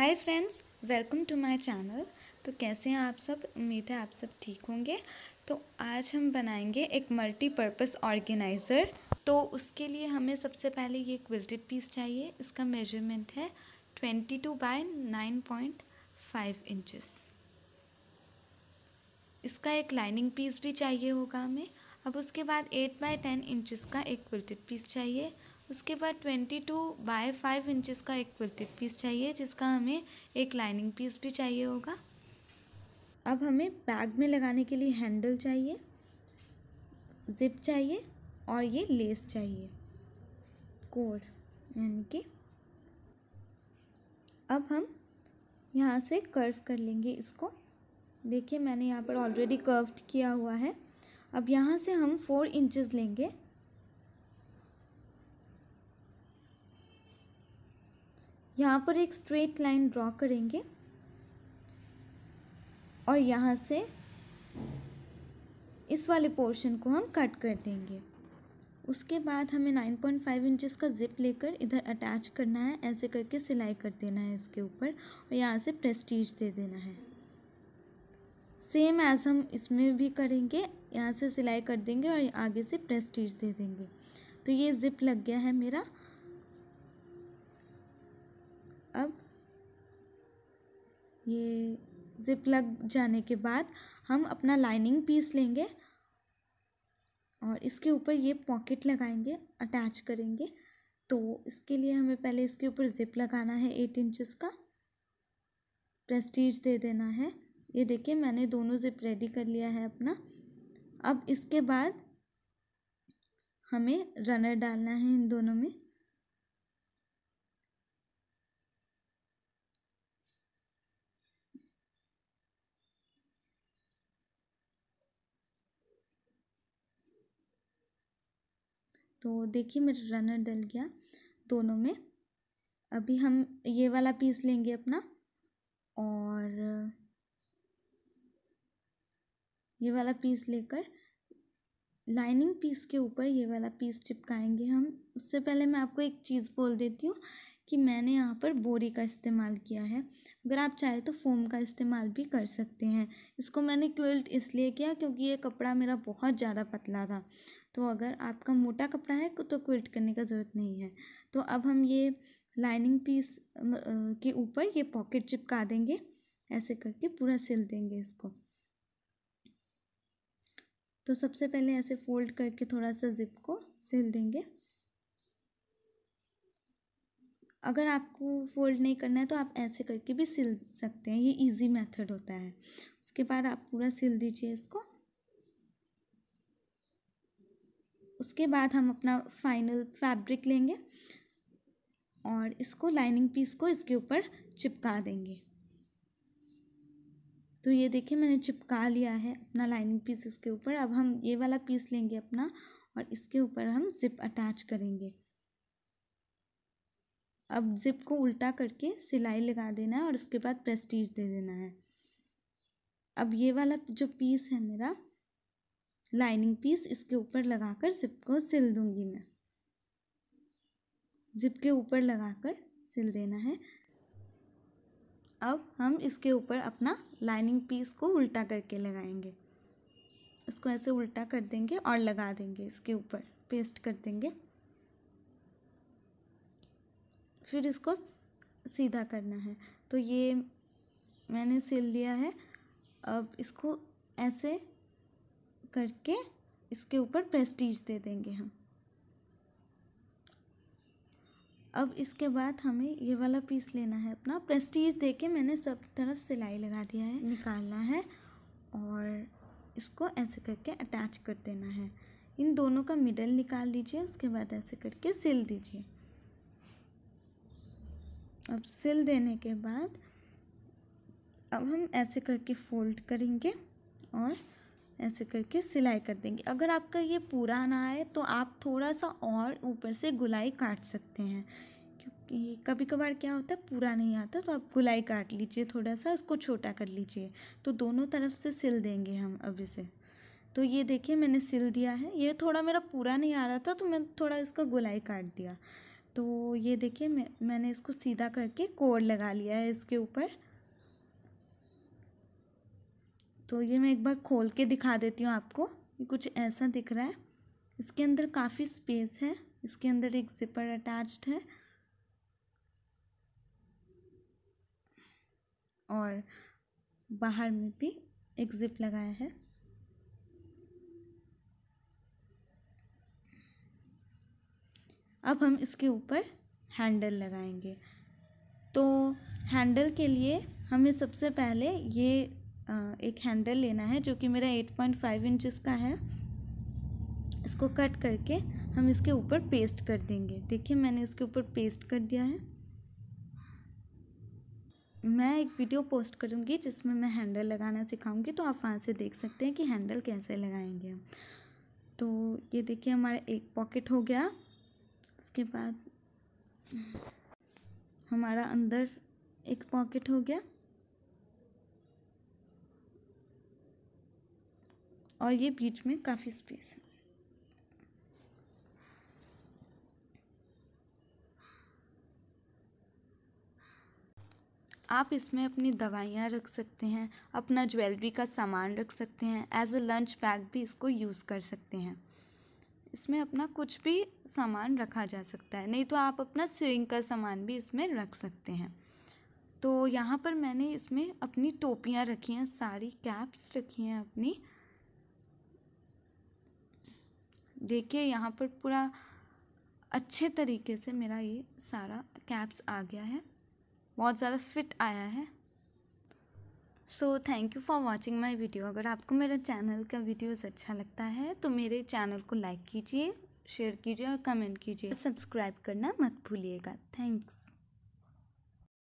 hi friends welcome to my channel तो कैसे हैं आप सब उम्मीद है आप सब ठीक होंगे तो आज हम बनाएंगे एक मल्टीपर्पस ऑर्गेनाइज़र तो उसके लिए हमें सबसे पहले ये क्विल्टेड पीस चाहिए इसका मेजरमेंट है twenty two by nine point five inches इसका एक लाइनिंग पीस भी चाहिए होगा हमें अब उसके बाद एट बाई टेन इंचज़ का एक क्विल्टेड पीस चाहिए उसके बाद twenty two by five inches का एक क्विल्टेड पीस चाहिए जिसका हमें एक लाइनिंग पीस भी चाहिए होगा अब हमें बैग में लगाने के लिए हैंडल चाहिए जिप चाहिए और ये लेस चाहिए कोड यानी कि अब हम यहाँ से कर्व कर लेंगे इसको देखिए मैंने यहाँ पर ऑलरेडी कर्व्ड किया हुआ है अब यहाँ से हम फोर इंचेस लेंगे यहाँ पर एक स्ट्रेट लाइन ड्रॉ करेंगे और यहाँ से इस वाले पोर्शन को हम कट कर देंगे उसके बाद हमें 9.5 पॉइंट इंचज़ का जिप लेकर इधर अटैच करना है ऐसे करके सिलाई कर देना है इसके ऊपर और यहाँ से प्रेस्टीज दे देना है सेम एज हम इसमें भी करेंगे यहाँ से सिलाई कर देंगे और आगे से प्रेस्टीज दे देंगे तो ये ज़िप लग गया है मेरा ये ज़िप लग जाने के बाद हम अपना लाइनिंग पीस लेंगे और इसके ऊपर ये पॉकेट लगाएंगे अटैच करेंगे तो इसके लिए हमें पहले इसके ऊपर ज़िप लगाना है एट इंचेस का प्रेस्टीज दे देना है ये देखिए मैंने दोनों ज़िप रेडी कर लिया है अपना अब इसके बाद हमें रनर डालना है इन दोनों में तो देखिए मेरा रनर डल गया दोनों में अभी हम ये वाला पीस लेंगे अपना और ये वाला पीस लेकर लाइनिंग पीस के ऊपर ये वाला पीस चिपकाएंगे हम उससे पहले मैं आपको एक चीज़ बोल देती हूँ कि मैंने यहाँ पर बोरी का इस्तेमाल किया है अगर आप चाहे तो फोम का इस्तेमाल भी कर सकते हैं इसको मैंने क्विल्ट इसलिए किया क्योंकि ये कपड़ा मेरा बहुत ज़्यादा पतला था तो अगर आपका मोटा कपड़ा है तो क्विल्ट करने का ज़रूरत नहीं है तो अब हम ये लाइनिंग पीस के ऊपर ये पॉकेट चिपका देंगे ऐसे करके पूरा सिल देंगे इसको तो सबसे पहले ऐसे फोल्ड करके थोड़ा सा जिप को सिल देंगे अगर आपको फोल्ड नहीं करना है तो आप ऐसे करके भी सिल सकते हैं ये इजी मेथड होता है उसके बाद आप पूरा सिल दीजिए इसको उसके बाद हम अपना फाइनल फैब्रिक लेंगे और इसको लाइनिंग पीस को इसके ऊपर चिपका देंगे तो ये देखिए मैंने चिपका लिया है अपना लाइनिंग पीस इसके ऊपर अब हम ये वाला पीस लेंगे अपना और इसके ऊपर हम जिप अटैच करेंगे अब ज़िप को उल्टा करके सिलाई लगा देना है और उसके बाद प्रेस्टीज दे देना है अब ये वाला जो पीस है मेरा लाइनिंग पीस इसके ऊपर लगाकर ज़िप को सिल दूँगी मैं ज़िप के ऊपर लगाकर सिल देना है अब हम इसके ऊपर अपना लाइनिंग पीस को उल्टा करके लगाएंगे इसको ऐसे उल्टा कर देंगे और लगा देंगे इसके ऊपर पेस्ट कर देंगे फिर इसको सीधा करना है तो ये मैंने सिल दिया है अब इसको ऐसे करके इसके ऊपर प्रेस्टीज दे देंगे हम अब इसके बाद हमें ये वाला पीस लेना है अपना प्रेस्टीज दे के मैंने सब तरफ सिलाई लगा दिया है निकालना है और इसको ऐसे करके अटैच कर देना है इन दोनों का मिडल निकाल लीजिए उसके बाद ऐसे करके सिल दीजिए अब सिल देने के बाद अब हम ऐसे करके फोल्ड करेंगे और ऐसे करके सिलाई कर देंगे अगर आपका ये पूरा ना आए तो आप थोड़ा सा और ऊपर से गुलाई काट सकते हैं क्योंकि कभी कभार क्या होता है पूरा नहीं आता तो आप गुलाई काट लीजिए थोड़ा सा इसको छोटा कर लीजिए तो दोनों तरफ से सिल देंगे हम अब इसे तो ये देखिए मैंने सिल दिया है ये थोड़ा मेरा पूरा नहीं आ रहा था तो मैं थोड़ा इसका गुलाई काट दिया तो ये देखिए मैं मैंने इसको सीधा करके कोर लगा लिया है इसके ऊपर तो ये मैं एक बार खोल के दिखा देती हूँ आपको ये कुछ ऐसा दिख रहा है इसके अंदर काफ़ी स्पेस है इसके अंदर एक जिपर अटैच्ड है और बाहर में भी एक जिप लगाया है अब हम इसके ऊपर हैंडल लगाएंगे तो हैंडल के लिए हमें सबसे पहले ये एक हैंडल लेना है जो कि मेरा एट पॉइंट फाइव इंचज़ का है इसको कट करके हम इसके ऊपर पेस्ट कर देंगे देखिए मैंने इसके ऊपर पेस्ट कर दिया है मैं एक वीडियो पोस्ट करूँगी जिसमें मैं हैंडल लगाना सिखाऊंगी तो आप वहाँ से देख सकते हैं कि हैंडल कैसे लगाएंगे तो ये देखिए हमारा एक पॉकेट हो गया उसके बाद हमारा अंदर एक पॉकेट हो गया और ये बीच में काफ़ी स्पेस है आप इसमें अपनी दवाइयाँ रख सकते हैं अपना ज्वेलरी का सामान रख सकते हैं एज अ लंच बैग भी इसको यूज़ कर सकते हैं इसमें अपना कुछ भी सामान रखा जा सकता है नहीं तो आप अपना स्विंग का सामान भी इसमें रख सकते हैं तो यहाँ पर मैंने इसमें अपनी टोपियाँ रखी हैं सारी कैप्स रखी हैं अपनी देखिए यहाँ पर पूरा अच्छे तरीके से मेरा ये सारा कैप्स आ गया है बहुत ज़्यादा फिट आया है so thank you for watching my video अगर आपको मेरा चैनल का वीडियोज़ अच्छा लगता है तो मेरे चैनल को लाइक कीजिए शेयर कीजिए और कमेंट कीजिए सब्सक्राइब करना मत भूलिएगा थैंक्स